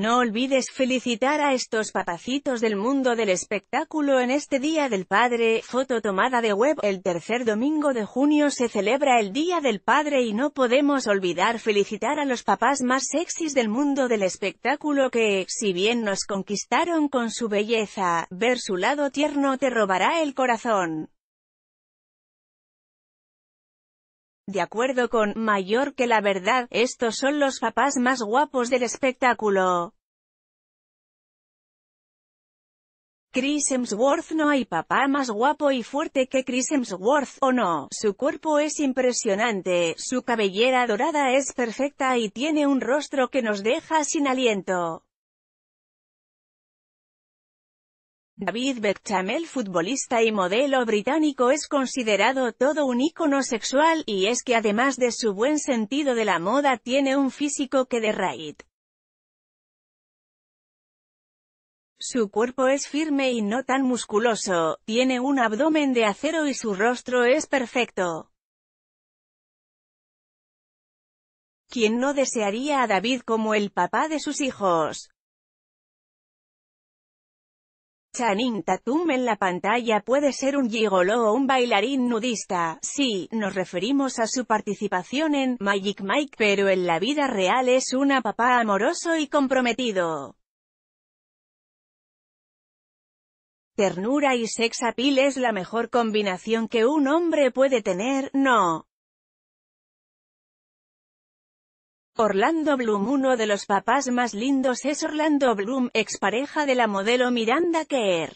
No olvides felicitar a estos papacitos del mundo del espectáculo en este Día del Padre, foto tomada de web, el tercer domingo de junio se celebra el Día del Padre y no podemos olvidar felicitar a los papás más sexys del mundo del espectáculo que, si bien nos conquistaron con su belleza, ver su lado tierno te robará el corazón. De acuerdo con Mayor que la verdad, estos son los papás más guapos del espectáculo. Chris Hemsworth no hay papá más guapo y fuerte que Chris Hemsworth, o no, su cuerpo es impresionante, su cabellera dorada es perfecta y tiene un rostro que nos deja sin aliento. David Beckham futbolista y modelo británico es considerado todo un ícono sexual, y es que además de su buen sentido de la moda tiene un físico que de Su cuerpo es firme y no tan musculoso, tiene un abdomen de acero y su rostro es perfecto. ¿Quién no desearía a David como el papá de sus hijos? Channing Tatum en la pantalla puede ser un gigolo o un bailarín nudista, sí, nos referimos a su participación en Magic Mike, pero en la vida real es una papá amoroso y comprometido. Ternura y sex appeal es la mejor combinación que un hombre puede tener, no. Orlando Bloom Uno de los papás más lindos es Orlando Bloom, expareja de la modelo Miranda Kerr.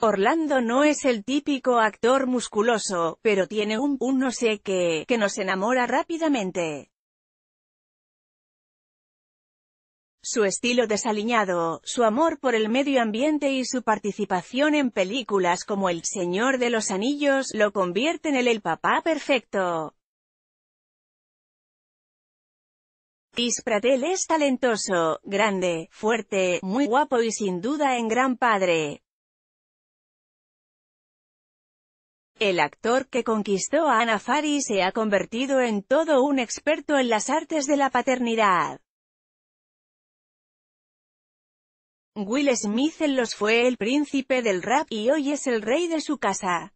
Orlando no es el típico actor musculoso, pero tiene un, un no sé qué, que nos enamora rápidamente. Su estilo desaliñado, su amor por el medio ambiente y su participación en películas como El Señor de los Anillos lo convierten en el papá perfecto. Ispratel es talentoso, grande, fuerte, muy guapo y sin duda en gran padre. El actor que conquistó a Ana Fari se ha convertido en todo un experto en las artes de la paternidad. Will Smith en los fue el príncipe del rap y hoy es el rey de su casa.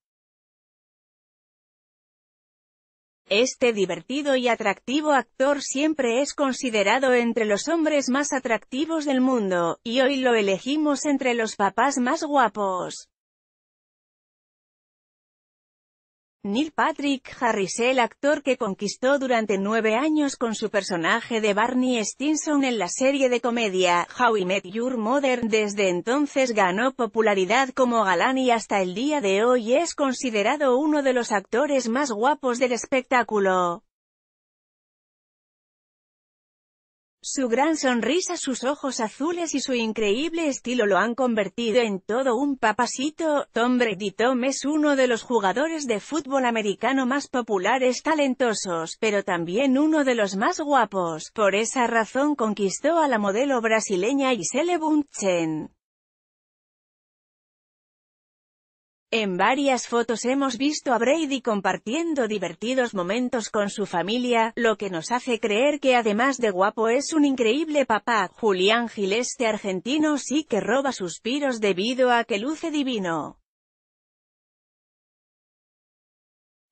Este divertido y atractivo actor siempre es considerado entre los hombres más atractivos del mundo, y hoy lo elegimos entre los papás más guapos. Neil Patrick Harris, el actor que conquistó durante nueve años con su personaje de Barney Stinson en la serie de comedia How I Met Your Mother, desde entonces ganó popularidad como galán y hasta el día de hoy es considerado uno de los actores más guapos del espectáculo. Su gran sonrisa, sus ojos azules y su increíble estilo lo han convertido en todo un papasito. Tom Brady Tom es uno de los jugadores de fútbol americano más populares talentosos, pero también uno de los más guapos. Por esa razón conquistó a la modelo brasileña Gisele Bunchen. En varias fotos hemos visto a Brady compartiendo divertidos momentos con su familia, lo que nos hace creer que además de guapo es un increíble papá. Julián Gil este argentino sí que roba suspiros debido a que luce divino.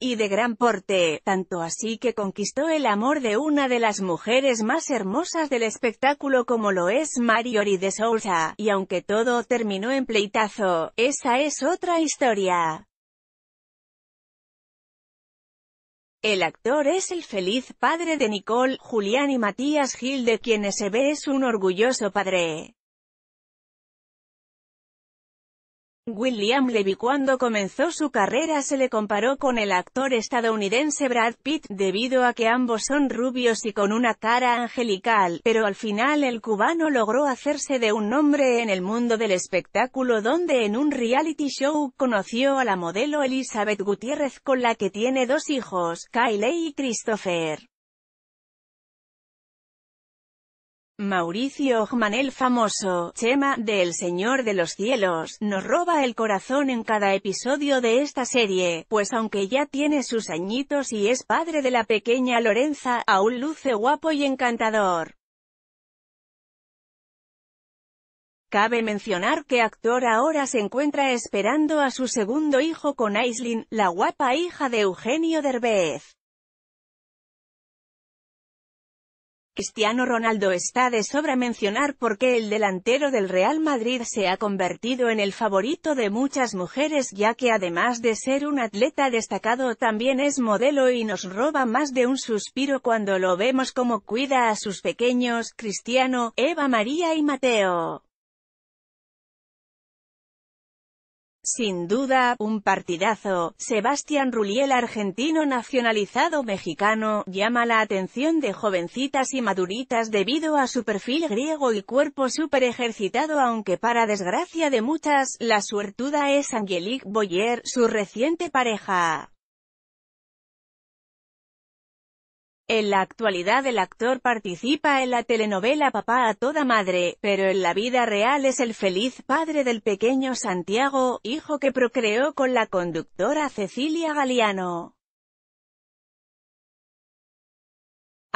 y de gran porte, tanto así que conquistó el amor de una de las mujeres más hermosas del espectáculo como lo es Mariori de Souza. y aunque todo terminó en pleitazo, esa es otra historia. El actor es el feliz padre de Nicole, Julián y Matías Gil de quienes se ve es un orgulloso padre. William Levy cuando comenzó su carrera se le comparó con el actor estadounidense Brad Pitt, debido a que ambos son rubios y con una cara angelical, pero al final el cubano logró hacerse de un nombre en el mundo del espectáculo donde en un reality show conoció a la modelo Elizabeth Gutiérrez con la que tiene dos hijos, Kylie y Christopher. Mauricio Ogman el famoso, Chema, de El Señor de los Cielos, nos roba el corazón en cada episodio de esta serie, pues aunque ya tiene sus añitos y es padre de la pequeña Lorenza, aún luce guapo y encantador. Cabe mencionar que actor ahora se encuentra esperando a su segundo hijo con Aislin, la guapa hija de Eugenio Derbez. Cristiano Ronaldo está de sobra mencionar porque el delantero del Real Madrid se ha convertido en el favorito de muchas mujeres ya que además de ser un atleta destacado también es modelo y nos roba más de un suspiro cuando lo vemos como cuida a sus pequeños, Cristiano, Eva María y Mateo. Sin duda, un partidazo, Sebastián Rulliel argentino nacionalizado mexicano, llama la atención de jovencitas y maduritas debido a su perfil griego y cuerpo súper ejercitado aunque para desgracia de muchas, la suertuda es Angelique Boyer, su reciente pareja. En la actualidad el actor participa en la telenovela Papá a toda madre, pero en la vida real es el feliz padre del pequeño Santiago, hijo que procreó con la conductora Cecilia Galeano.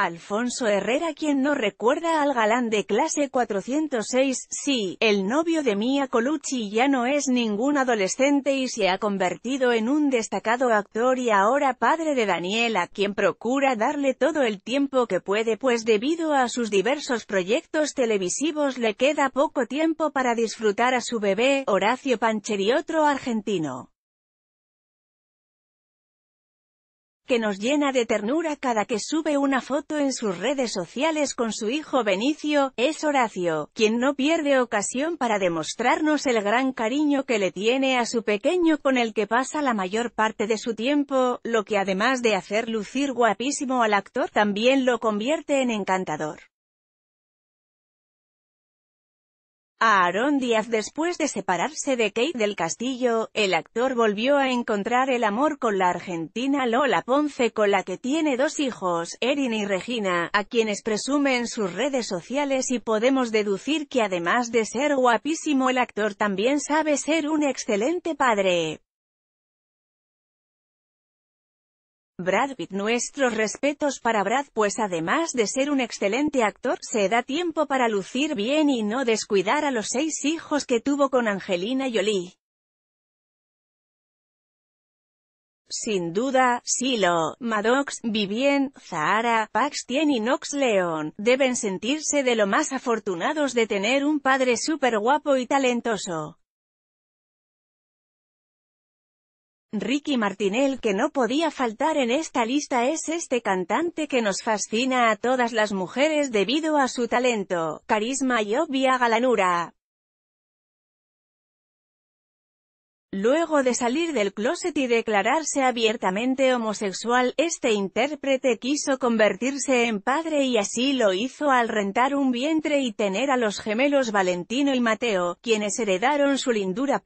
Alfonso Herrera quien no recuerda al galán de clase 406, sí, el novio de Mia Colucci ya no es ningún adolescente y se ha convertido en un destacado actor y ahora padre de Daniela, quien procura darle todo el tiempo que puede pues debido a sus diversos proyectos televisivos le queda poco tiempo para disfrutar a su bebé, Horacio Pancher y otro argentino. que nos llena de ternura cada que sube una foto en sus redes sociales con su hijo Benicio, es Horacio, quien no pierde ocasión para demostrarnos el gran cariño que le tiene a su pequeño con el que pasa la mayor parte de su tiempo, lo que además de hacer lucir guapísimo al actor, también lo convierte en encantador. Aaron Díaz Después de separarse de Kate del Castillo, el actor volvió a encontrar el amor con la argentina Lola Ponce con la que tiene dos hijos, Erin y Regina, a quienes presume en sus redes sociales y podemos deducir que además de ser guapísimo el actor también sabe ser un excelente padre. Brad Pitt Nuestros respetos para Brad pues además de ser un excelente actor, se da tiempo para lucir bien y no descuidar a los seis hijos que tuvo con Angelina Jolie. Sin duda, Silo, Maddox, Vivien, Zahara, Paxtien y Knox León deben sentirse de lo más afortunados de tener un padre súper guapo y talentoso. Ricky Martinel que no podía faltar en esta lista es este cantante que nos fascina a todas las mujeres debido a su talento, carisma y obvia galanura. Luego de salir del closet y declararse abiertamente homosexual, este intérprete quiso convertirse en padre y así lo hizo al rentar un vientre y tener a los gemelos Valentino y Mateo, quienes heredaron su lindura.